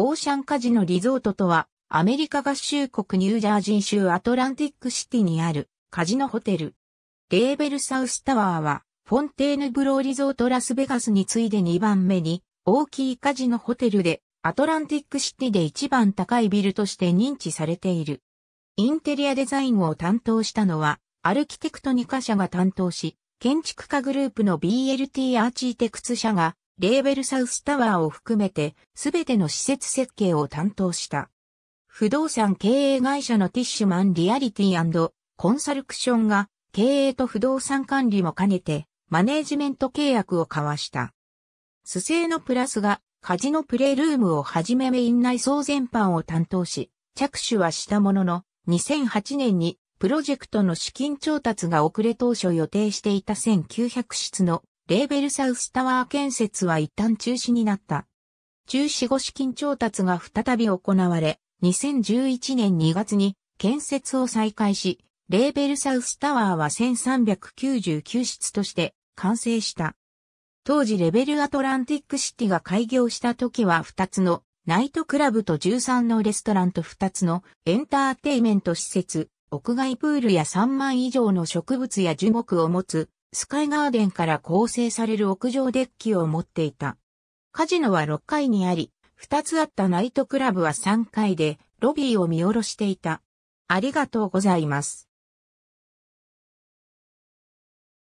オーシャンカジノリゾートとは、アメリカ合衆国ニュージャージー州アトランティックシティにあるカジノホテル。レーベルサウスタワーは、フォンテーヌブローリゾートラスベガスに次いで2番目に大きいカジノホテルで、アトランティックシティで一番高いビルとして認知されている。インテリアデザインを担当したのは、アルキテクト2カ社が担当し、建築家グループの BLT アーチーテクツ社がレーベルサウスタワーを含めて、すべての施設設計を担当した。不動産経営会社のティッシュマンリアリティコンサルクションが、経営と不動産管理も兼ねて、マネージメント契約を交わした。スセのプラスが、カジノプレールームをはじめメイン内装全般を担当し、着手はしたものの、2008年にプロジェクトの資金調達が遅れ当初予定していた1900室のレーベルサウスタワー建設は一旦中止になった。中止後資金調達が再び行われ、2011年2月に建設を再開し、レーベルサウスタワーは1399室として完成した。当時レベルアトランティックシティが開業した時は2つのナイトクラブと13のレストランと2つのエンターテイメント施設、屋外プールや3万以上の植物や樹木を持つスカイガーデンから構成される屋上デッキを持っていた。カジノは6階にあり、2つあったナイトクラブは3階で、ロビーを見下ろしていた。ありがとうございます。